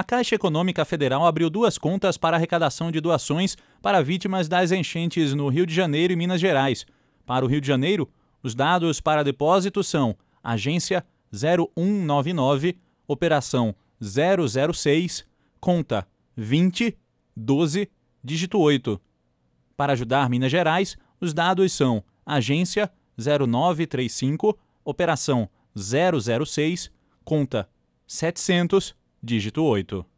a Caixa Econômica Federal abriu duas contas para arrecadação de doações para vítimas das enchentes no Rio de Janeiro e Minas Gerais. Para o Rio de Janeiro, os dados para depósito são Agência 0199, Operação 006, Conta 20 12, dígito 8. Para ajudar Minas Gerais, os dados são Agência 0935, Operação 006, Conta 700 dígito oito